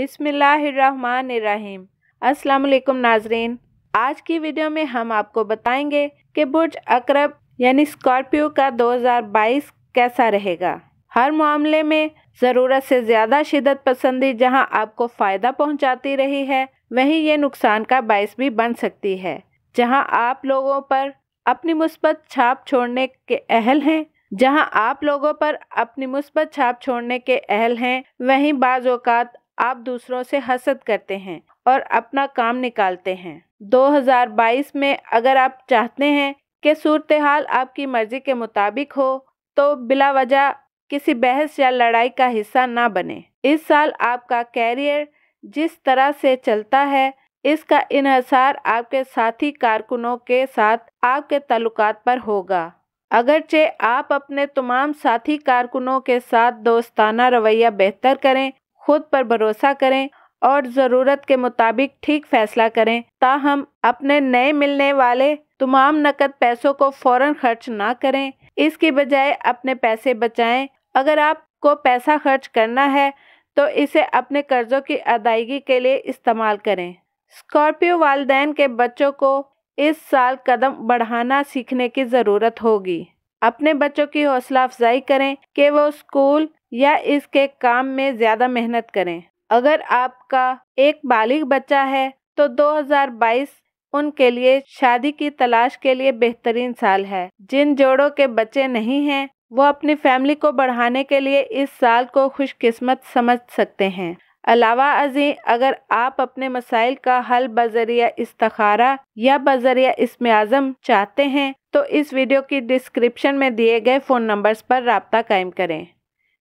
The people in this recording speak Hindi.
बिसमीम अस्सलाम वालेकुम नाजरीन आज की वीडियो में हम आपको बताएंगे कि बुर्ज अकरब यानी स्कॉर्पियो का 2022 कैसा रहेगा हर मामले में ज़रूरत से ज़्यादा शिदत पसंदी जहां आपको फ़ायदा पहुंचाती रही है वहीं ये नुकसान का बायस भी बन सकती है जहां आप लोगों पर अपनी मुस्बत छाप छोड़ने के अहल हैं जहां आप लोगों पर अपनी मुस्बत छाप छोड़ने के अहल हैं वहीं बाज़ात आप दूसरों से हसद करते हैं और अपना काम निकालते हैं 2022 में अगर आप चाहते हैं कि सूरत हाल आपकी मर्जी के मुताबिक हो तो बिला वजह किसी बहस या लड़ाई का हिस्सा ना बने इस साल आपका कैरियर जिस तरह से चलता है इसका इनहसार आपके साथी कारकुनों के साथ आपके तल्लुकात पर होगा अगरचे आप अपने तमाम साथी कारकुनों के साथ दोस्ताना रवैया बेहतर करें खुद पर भरोसा करें और ज़रूरत के मुताबिक ठीक फैसला करें ताहम अपने नए मिलने वाले तमाम नकद पैसों को फ़ौर खर्च ना करें इसके बजाय अपने पैसे बचाएं अगर आपको पैसा खर्च करना है तो इसे अपने कर्ज़ों की अदायगी के लिए इस्तेमाल करें स्कॉर्पियो वालदेन के बच्चों को इस साल कदम बढ़ाना सीखने की ज़रूरत होगी अपने बच्चों की हौसला अफजाई करें कि वो स्कूल या इसके काम में ज़्यादा मेहनत करें अगर आपका एक बालिग बच्चा है तो 2022 उनके लिए शादी की तलाश के लिए बेहतरीन साल है जिन जोड़ों के बच्चे नहीं हैं वो अपनी फैमिली को बढ़ाने के लिए इस साल को खुशकिस्मत समझ सकते हैं अलावा अजी अगर आप अपने मसाइल का हल बजरिया इस्तखारा या बजरिया इसम आज़म चाहते हैं तो इस वीडियो की डिस्क्रिप्शन में दिए गए फ़ोन नंबर्स पर रबता कायम करें